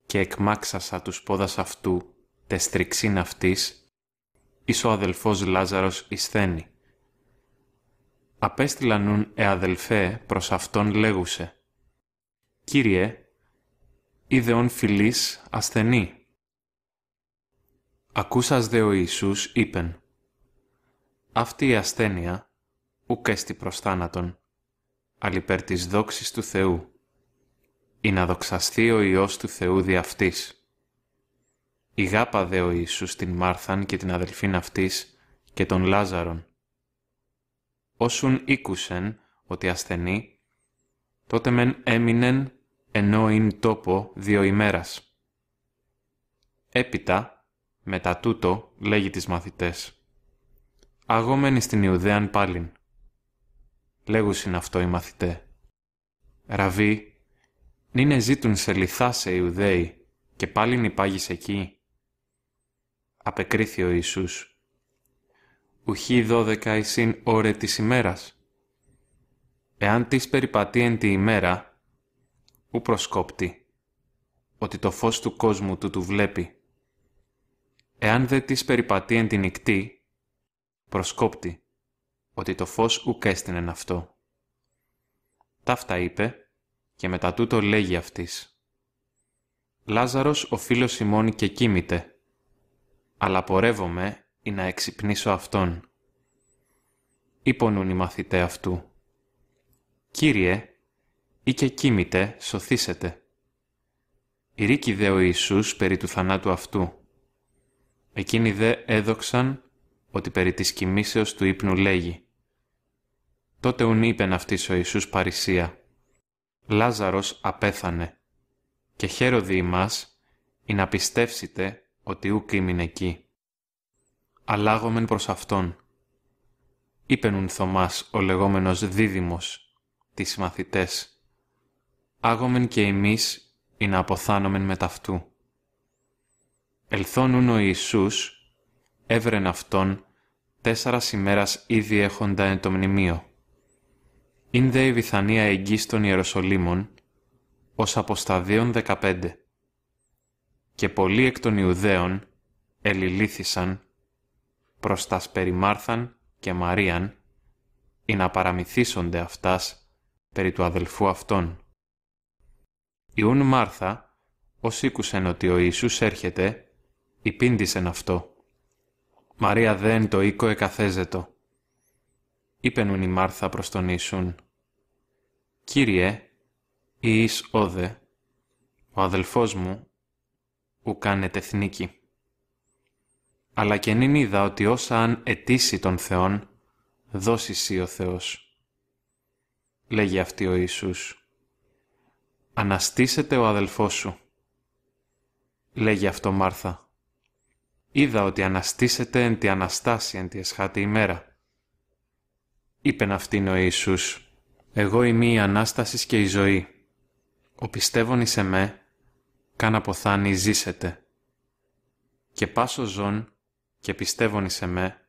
και εκμάξασα τους πόδας αυτού, τεστριξήν αυτής, εις ο αδελφός Λάζαρος ισθένη. Απέστειλα νουν εαδελφέ προς αυτόν λέγουσε. Κύριε, ιδεών φιλής ασθενή. Ακούσας δε ο Ιησούς είπεν «Αυτή η ασθένεια ουκ έστη προς θάνατον, αλλιπέρ της δόξης του Θεού, ή να δοξαστεί ο Υιός του Θεού δι' αυτής. Η γάπα δε ο Ιησούς την Μάρθαν και την αδελφήν αυτής και τον Λάζαρον. Όσουν ήκουσεν ότι ασθενή, τότε μεν έμεινεν ενώ είναι τόπο δύο ημέρας. Έπειτα, μετά τούτο, λέγει τις μαθητές. Αγόμενοι στην Ιουδαίαν πάλιν. Λέγουσιν αυτό οι μαθητέ. «Ραβί, νίνε ζήτουν σε λιθά σε Ιουδαίοι και πάλιν υπάγεις εκεί. Απεκρίθη ο Ιησούς. Ουχή δώδεκα εισήν ώρε της ημέρας. Εάν της περιπατεί εν τη ημέρα, ου προσκόπτει, ότι το φως του κόσμου του του βλέπει. Εάν δε της περιπατεί εν τη νυχτή, προσκόπτη, ότι το φως ου κέστην αυτό. Ταύτα είπε, και μετά τούτο λέγει αυτής. Λάζαρος ο φίλος ημών και κοίμηται, αλλά πορεύομαι ή να εξυπνήσω αυτόν. Υπονούν οι μαθητέ αυτού. Κύριε, ή και κοίμητε, σωθήσετε. Ηρήκη δε ο Ιησούς περί του θανάτου αυτού. Εκείνοι δε έδοξαν ότι περί της κοιμήσεως του ύπνου λέγει. Τότε ουν είπεν αυτής ο Ιησούς Παρισία. Λάζαρος απέθανε. Και χαίροδοι ημάς, ή να πιστεύσετε ότι ου κοίμην εκεί. Αλλάγομεν προς Αυτόν. Είπεν ουν Θωμάς ο λεγόμενος Δίδυμος, τις μαθητές άγομεν και εμείς ή να αποθάνομεν με ταυτού. Ελθόν ο Ιησούς, έβρεν αυτόν, τέσσερας ημέρας ήδη έχοντα εν το μνημείο. Ήν δε η βιθανία εγγύς των Ιεροσολύμων, ως αποσταδίων δεκαπέντε. Και πολλοί εκ των Ιουδαίων ελιλήθησαν, προς τας περιμάρθαν και Μαρίαν, ή να παραμυθίσονται αυτάς περί του αδελφού αυτών. Ιούν Μάρθα, ως ήκουσεν ότι ο Ιησούς έρχεται, υπήντησεν αυτό. Μαρία δεν το οίκο εκαθέζετο. Ήπαινουν η Μάρθα προς τον Ιησούν. Κύριε, Ιης όδε, ο αδελφός μου, ου κάνετε θνίκη. Αλλά και νυν είδα ότι όσα αν ετήσει τον Θεόν, δώσει ο Θεός. Λέγει αυτή ο Ιησούς. «Αναστήσετε ο αδελφός σου». Λέγει αυτό Μάρθα. «Είδα ότι αναστήσετε εν τη Αναστάση εν τη εσχάτη ημέρα». Είπεν αυτήν ο Ιησούς «Εγώ είμαι η Ανάστασης και η ζωή. Ο πιστεύων εις εμέ, καν αποθάνει ζήσετε. Και πάσο ζών και πιστεύων εις εμέ,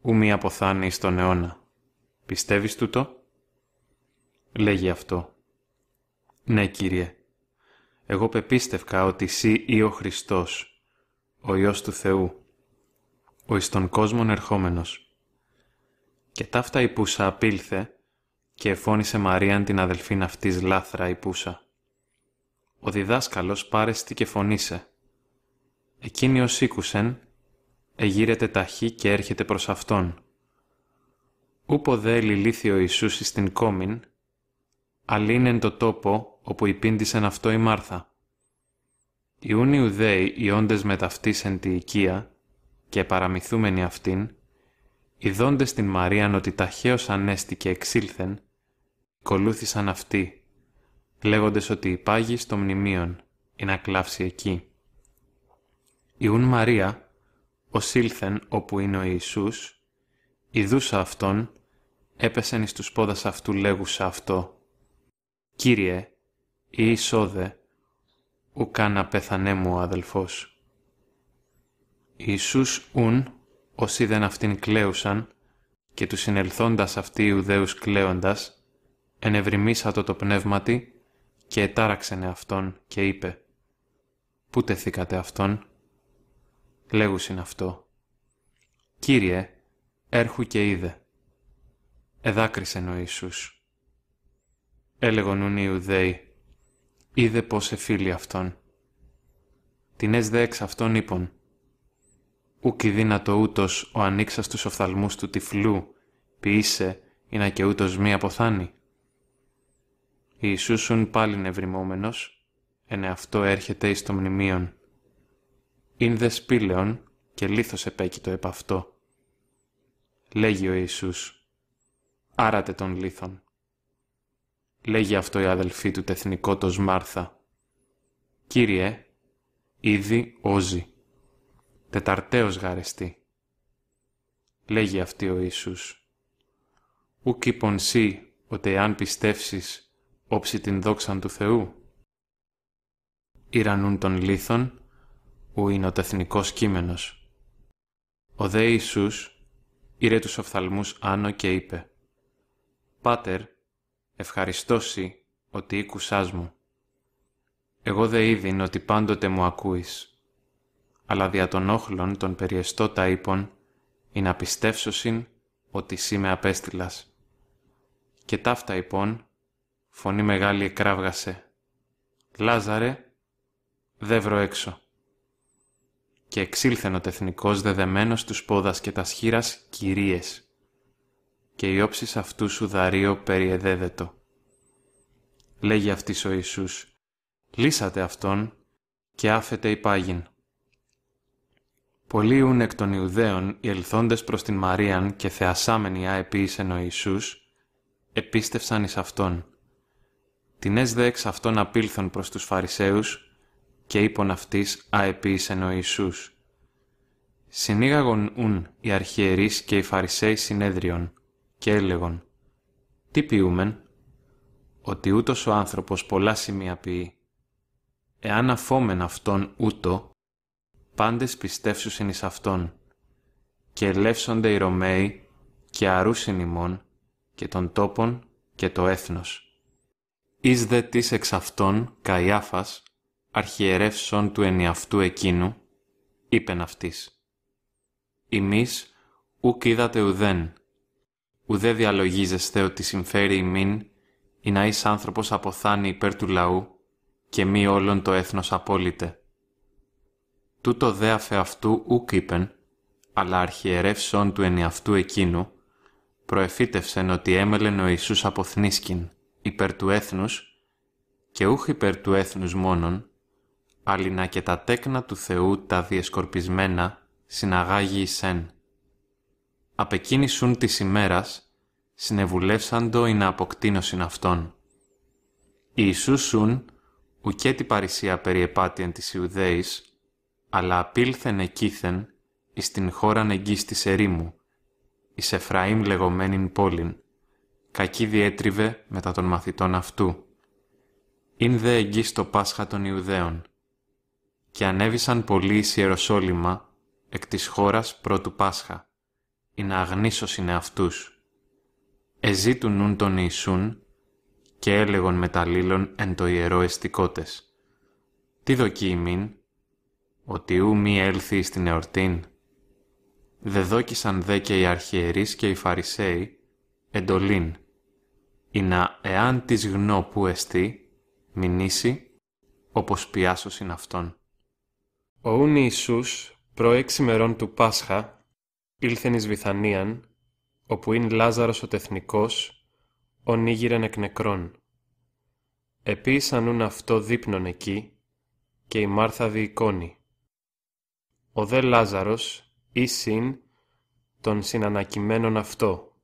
ου μη αποθάνει στον αιώνα. Πιστεύεις τούτο» λέγει αυτό. «Ναι, Κύριε, εγώ πεπίστευκα ότι Συ ή ο Χριστός, ο Υιός του Θεού, ο εις τον κόσμον ερχόμενος. Και ταύτα η πούσα απήλθε και εφώνησε Μαρίαν την αδελφήν αυτής λάθρα η πούσα. Ο διδάσκαλος πάρεστη και φωνήσε. Εκείνη ως ήκουσεν, εγείρεται ταχύ και έρχεται προς αυτόν. Ούπο δε λυλήθη ο Ιησούς εις την κόμην, εν το τόπο όπου υπήντησεν αυτό η Μάρθα. Ιούν Ιουδαίοι οι όντες μεταυτίσεν τη οικία και παραμυθούμενοι αυτήν, ειδώντες την Μαρίαν ότι ταχαίως ανέστη εξήλθεν, κολούθησαν αυτοί, λέγοντες ότι υπάγει στο μνημείον, ή να κλάψει εκεί. Ιούν Μαρία, ο ήλθεν όπου είναι ο Ιησούς, ειδούσα αυτόν, έπεσεν εις τους πόδας αυτού λέγουσα αυτό. «Κύριε, ή εισόδε, πέθανέ πεθανέ μου ο αδελφός. Ιησούς ουν, όσοι δεν αυτήν κλαίουσαν, και τους συνελθώντας αυτοί οι Ιουδαίους κλαίοντας, ενευρυμίσατο το πνεύματι, και ετάραξενε αυτόν και είπε «Πού τεθήκατε αυτόν» λέγουσιν αυτό «Κύριε, έρχου και είδε» Εδάκρισεν ο Ιησούς. Έλεγον ούν οι Ιουδαίοι είδε πως φίλοι αυτών. Την έσδε εξ αυτών είπων. Ούκ δύνατο ούτως ο ανοίξας τους οφθαλμούς του τυφλού, ποιήσε, ή να και ούτως μη αποθάνει. ουν πάλιν ευρυμόμενος, εν αυτό έρχεται εις το μνημείον. Ήν δε και λίθος επέκειτο επ' αυτό. Λέγει ο Ιησούς, άρατε τον λίθον λέγει αυτό η αδελφή του τεθνικότος Μάρθα. «Κύριε, ήδη όζει, τεταρτέως γαρεστή». Λέγει αυτή ο Ιησούς. «Ουκ είπον σύ, εάν πιστεύσεις, όψη την δόξαν του Θεού». Ηρανούν των λίθων, ου είναι ο τεθνικός κείμενος. Ο δε Ιησούς ήρε τους οφθαλμούς άνω και είπε «Πάτερ, ευχαριστώσει ότι ήκουσάς μου. Εγώ δε ότι πάντοτε μου ακούεις, αλλά δια των όχλων των περιεστώ τα ή να σύν ότι σύ με απέστειλας. Και ταύτα ειπών, φωνή μεγάλη εκράβγασε. Λάζαρε, δε βρω έξω. Και εξήλθεν ο τεθνικός δεδεμένος τους πόδας και τας σχήρας κυρίες και η όψει αυτού σου δαρείο περιεδέδετο. Λέγει αυτής ο Ιησούς, λύσατε αυτόν και άφετε υπάγιν. Πολλοί ούν εκ των Ιουδαίων οι ελθόντες προς την Μαρίαν και θεασάμενοι αεποίησεν ο Ιησούς, επίστευσαν εις Αυτόν. Την έσδε εξ Αυτόν απήλθον προς τους Φαρισαίους και είπον αυτής αεποίησεν ο Ιησούς. Συνήγαγον ούν οι αρχιερείς και οι Φαρισαίοι συνέδριον, και έλεγον «Τι ποιούμεν» ότι ούτως ο άνθρωπος πολλά σημεία ποιεί. Εάν αφόμεν αυτόν ούτω, πάντες πιστεύσουσιν εις αυτόν. Και ελεύσονται οι Ρωμαίοι και αρούσιν ημών και των τόπων και το έθνος. Εις δε της εξ αυτών Καϊάφας, αρχιερεύσον του ενιαυτού εκείνου, είπεν αυτής. Ημείς ουκ είδατε ουδέν, ουδέ διαλογίζεστε ότι συμφέρει ημίν ή να είσαι άνθρωπος αποθάνει υπέρ του λαού και μη όλον το έθνος απόλυτε. Τούτο δε αυτού ουκ είπεν, αλλά αρχιερεύσον του ενιαυτού εκείνου, προεφύτευσεν ότι έμελεν ο Ιησούς αποθνίσκην υπέρ του έθνους και ούχ υπέρ του έθνους μόνον, αλληνά και τα τέκνα του Θεού τα διεσκορπισμένα συναγάγει εισέν απ' της ημέρας, συνεβουλεύσαντο ειν αποκτήνωσιν αυτών. Ιησούσουν, σουν, τη παρησία περιεπάτιεν της Ιουδαίης, αλλά απήλθεν εκείθεν εις την χώραν εγγύς της ερήμου, εις Εφραήμ λεγόμενην πόλην, κακή διέτριβε μετά των μαθητών αυτού. Ίν δε εγγύς το Πάσχα των Ιουδαίων. Και ανέβησαν πολλοί εις Ιεροσόλυμα, εκ της χώρας πρώτου Πάσχα ή να είναι εαυτούς. Εζήτουν νουν τον Ιησούν και έλεγον μεταλλήλων εν το ιερό εστικότες. Τι δοκίμην, ότι ου μη έλθει στην εορτήν. Δε δόκισαν δε και οι αρχιερείς και οι φαρισαίοι, εντολήν, ή να εάν της γνώ που εστί, μηνύσει, όπως πιάσωσιν αυτόν. Ο ούν Ιησούς, του Πάσχα, Ήλθεν εις Βιθανίαν, όπου είναι Λάζαρος ο τεθνικός, ο νίγηρεν εκ νεκρών. Επίησαν ούν αυτό δείπνον εκεί, και η Μάρθα εικόνη. Ο δε Λάζαρος, συν τον συνανακημένον αυτό.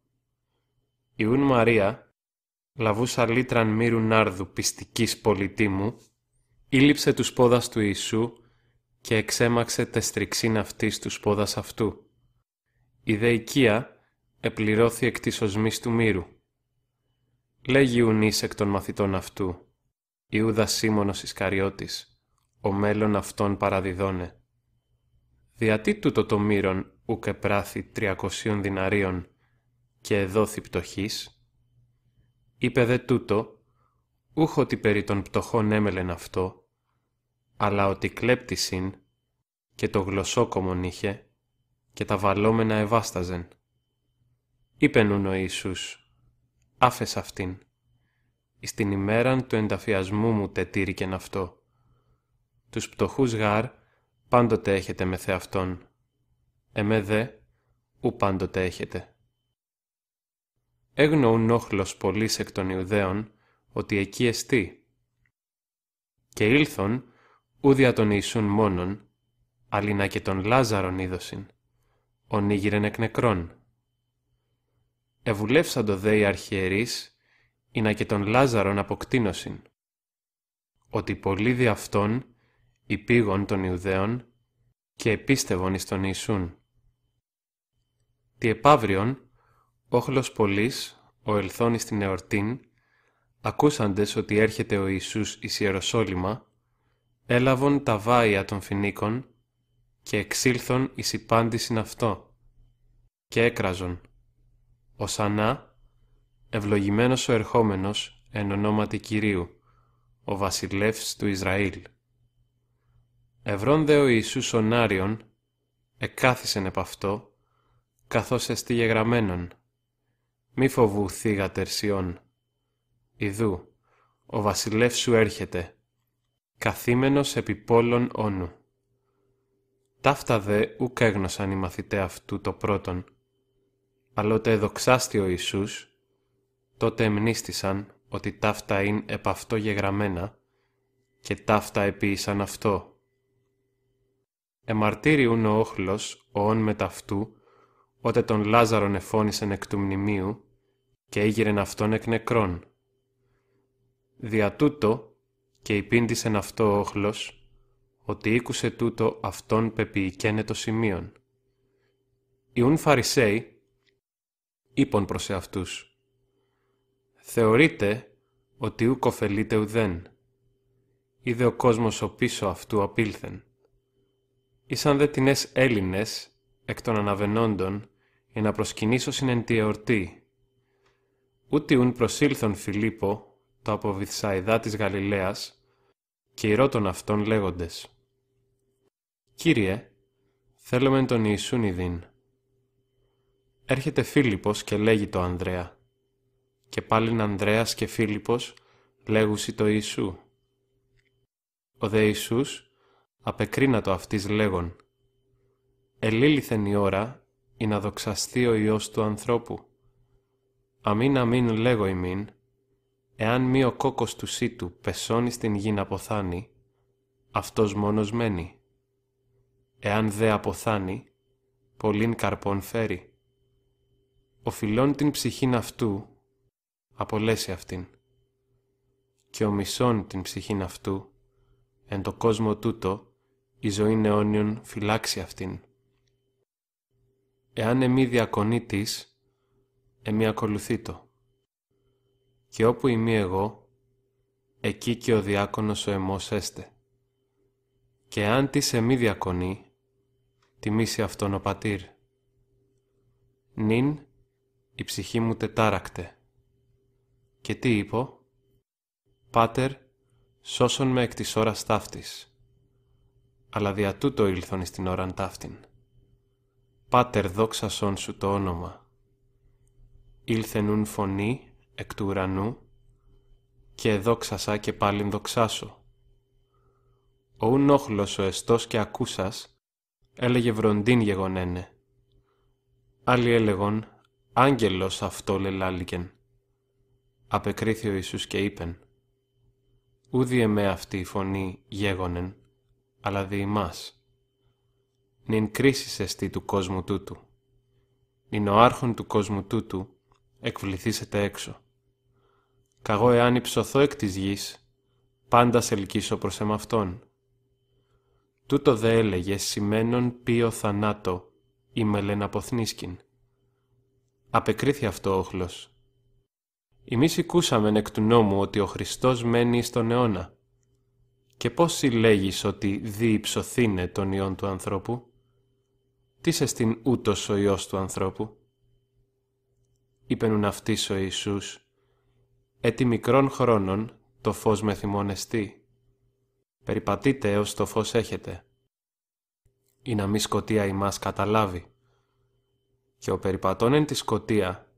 Η ουν Μαρία, λαβούσα λίτραν μύρου νάρδου πιστικής πολιτήμου, ήλυψε τους πόδας του Ιησού και εξέμαξε στριξήν αυτής τους πόδας αυτού η οικία επληρώθη εκ της οσμής του μύρου. Λέγει ουνής εκ των μαθητών αυτού, Ιούδα Σίμωνος Ισκαριώτης, ο μέλλον αυτών παραδιδώνε. Διατί τούτο το μύρον ουκ επράθη τριακοσίων δυναρίων και εδόθη πτωχής. Είπε δε τούτο, ούχ ότι περί των πτωχών έμελεν αυτό, αλλά ότι κλέπτησιν και το γλωσσόκομον είχε, και τα βαλόμενα εβάσταζεν. Είπεν ο Ιησούς, άφες αυτήν, εις την ημέραν του ενταφιασμού μου τετήρικεν αυτό. Τους πτωχούς γάρ πάντοτε έχετε με θεαυτόν, εμέ δε ου πάντοτε έχετε. Έγνοουν όχλος πολλής εκ των Ιουδαίων, ότι εκεί εστί. Και ήλθον, ούδια τον Ιησούν μόνον, αλληνά και τον Λάζαρον είδωσιν ονίγυρεν εκ νεκρών. Εβουλεύσαντο δε οι αρχιερείς, είναι και τον Λάζαρον αποκτήνωσιν, ότι πολλοί δι' αυτών υπήγον των Ιουδαίων και επίστευον εις τον Ιησούν. Τι επαύριον, όχλος πολλής, ο ελθόν εις την εορτήν, ακούσαντες ότι έρχεται ο Ιησούς εις Ιεροσόλυμα, έλαβον τα βάια των φινίκων και εξήλθον εις υπάντησιν αυτό. Και έκραζον. Ο Σανά, ευλογημένος ο ερχόμενος εν ονόματι Κυρίου, ο βασιλεύς του Ισραήλ. Ευρών δε ο Ιησούς ο Νάριον, εκάθισεν επ' αυτό, καθώς εστίγε γραμμένον. Μη φοβού θύγα τερσιών. Ιδού, ο βασιλεύς σου έρχεται, καθήμενος επί πόλων όνου. Ταύτα δε ουκ έγνωσαν οι μαθητέ αυτού το πρώτον. αλλότε εδοξάστη ο Ιησούς, τότε εμνίστησαν ότι ταύτα ειν επ' αυτό γεγραμμένα και ταύτα επίησαν αυτό. Εμαρτύριουν ο όχλος, οόν με ταυτού, ότε τον Λάζαρον εφώνησεν εκ του μνημείου και έγιρεν αυτόν εκ νεκρών. Δια τούτο, και υπήντησεν αυτό ο όχλος, ότι ήκουσε τούτο αυτόν πεποιηκένε το σημείον. Ιούν Φαρισαίοι είπων προς εαυτούς. θεωρείτε, ότι ου φελείτε ουδέν. Είδε ο κόσμος ο πίσω αυτού απήλθεν. Ήσαν δε τινές Έλληνες, εκ των αναβενόντων, για να προσκυνήσω τη εορτή. Ούτι ουν προσήλθον Φιλίππο, το αποβιθσαϊδά της Γαλιλαίας, και ηρώτων αυτών λέγοντες. «Κύριε, θέλω θέλουμε τον Ιησούν Ιδίν». Έρχεται Φίλιππος και λέγει το Ανδρέα. Και πάλιν Ανδρέας και Φίλιππος λέγουσι το Ιησού. Ο δε Ιησούς απεκρίνατο αυτής λέγον. Ελήληθεν η ώρα ή να δοξαστεί ο Υιός του ανθρώπου. Αμήν αμήν λέγω ημίν, εάν μη ο κόκος του σύτου πεσώνει στην γη να ποθάνει, αυτός μόνος μένει. Εάν δε αποθάνει, πολλήν καρπών φέρει. φιλόν την ψυχήν αυτού, απολέσει αυτήν. Και ο μισόν την ψυχήν αυτού, εν το κόσμο τούτο, η ζωή αιώνιον φυλάξει αυτήν. Εάν εμεί διακονήτης, εμή ακολουθεί το. Και όπου ημί εγώ, εκεί και ο διάκονος ο εμός έστε. Και αν σε μη διακονεί, τιμήσει αυτόν ο πατήρ. Νυν, η ψυχή μου τετάρακτε. Και τι είπω, «Πάτερ, σώσον με εκ της ώρας ταύτης». Αλλά δια τούτο ήλθον εις την ώραν ταύτην. «Πάτερ, δόξασον σου το όνομα». Ήλθεν φωνή εκ του ουρανού και δόξασα και πάλιν δοξάσω. Ο ούν όχλος ο εστός και ακούσας έλεγε βροντίν γεγονένε. Άλλοι έλεγον, άγγελος αυτό λελάλικεν. Απεκρίθη ο Ιησούς και είπεν, ούδι εμέ αυτή η φωνή γέγονεν, αλλά δι ημάς. Νην κρίσις εστί του κόσμου τούτου. Νην ο άρχον του κόσμου τούτου εκβληθήσετε έξω. Καγώ εάν υψωθώ εκ της γης, πάντα σε προς προς αυτόν. Τούτο δε έλεγε σημαίνον ποιο θανάτο, η μελένα Απεκρίθη αυτό όχλος. Εμείς οικούσαμεν εκ του νόμου ότι ο Χριστός μένει στον αιώνα. Και πώς συλλέγεις ότι διυψωθήνε τον ιόν του ανθρώπου. Τι σε στην ούτως ο Υιός του ανθρώπου. Είπενουν αυτής ο Ιησούς, «Έτι μικρών χρόνων το φως με θυμονεστεί» Περιπατείτε έως το φως έχετε. Ή να μη σκοτία ημάς καταλάβει. Και ο περιπατών εν τη σκοτία,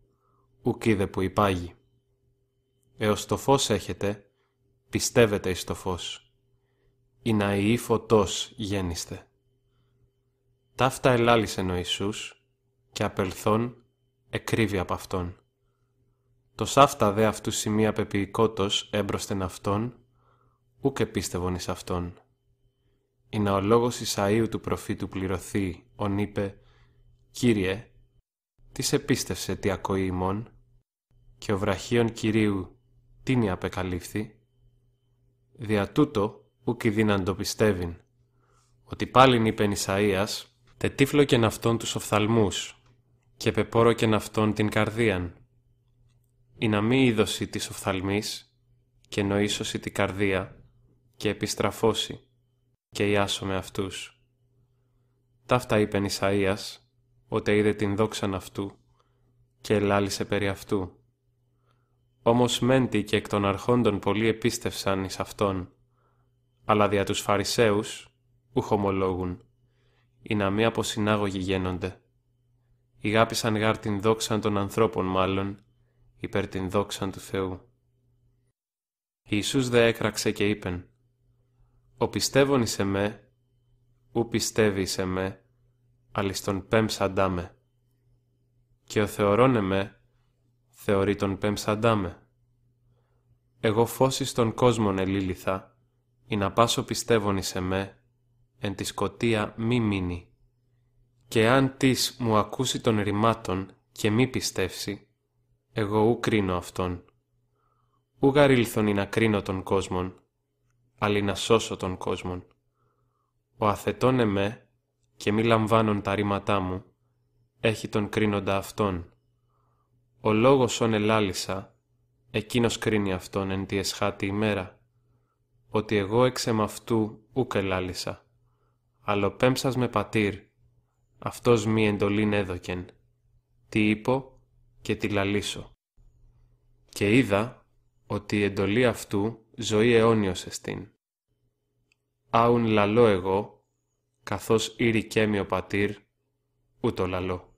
είδε που υπάγει. Έως το φως έχετε, πιστεύετε εις το φως. Ή να η φωτός γέννηστε. Ταύτα ελάλησεν ο Ιησούς και απελθόν εκρύβει από Αυτόν. Το σάφτα δε αυτού σημεία πεποιηκότος έμπροσθεν Αυτόν ούκ επίστευον εις αυτόν. Η ο λόγος Ισαΐου του προφήτου πληρωθεί, ον είπε «Κύριε, τι πίστευσε, τι ακοή ημών» και ο βραχίων Κυρίου η απεκαλύφθη. Δια τούτο ούκ δίναν το πιστεύειν, ότι πάλιν είπεν Ισαΐας τύφλο και ναυτόν τους οφθαλμούς και πεπόρο και ναυτόν την καρδίαν». Η να μη είδωση της οφθαλμής και νοήσωση την καρδία και επιστραφώσει και ιάσω με αυτούς. Ταύτα είπεν Ισαΐας, ότε είδε την δόξαν αυτού και ελάλησε περί αυτού. Όμως μέντι και εκ των αρχόντων πολλοί επίστευσαν εις αυτόν, αλλά δια τους Φαρισαίους ουχομολόγουν, οι να μη αποσυνάγωγοι γένονται. Υγάπησαν γάρ την δόξαν των ανθρώπων μάλλον, υπέρ την δόξαν του Θεού. Ιησούς δε έκραξε και είπεν, ο πιστεύων εις εμέ, ου πιστεύει εις εμέ, αλλης τον Και ο θεωρών εμέ, θεωρεί τον πέμψαντά με. Εγώ φως εις τον κόσμον ελίληθα, ή να πάσω πιστεύων εις εμέ, εν τη σκοτία μη μείνει. Και αν τη μου ακούσει των ρημάτων και μη πιστεύσει, εγώ ου κρίνω αυτόν. Ου γαρίλθον ή να κρίνω τον κόσμον, αλλη να σώσω τον κόσμον. Ο αθετών εμέ και μη λαμβάνουν τα ρήματά μου, έχει τον κρίνοντα αυτόν. Ο λόγος όν ελάλησα, εκείνος κρίνει αυτόν εν τη εσχάτη ημέρα, ότι εγώ εξ αυτού ούκ ελάλησα, πέμψας με πατήρ, αυτός μη εντολήν έδωκεν, τι είπω και τι λαλήσω. Και είδα ότι η εντολή αυτού ζωή αιώνιος εστίν. Άουν λαλό εγώ, καθώς ήρη και ο πατήρ, ούτω λαλό.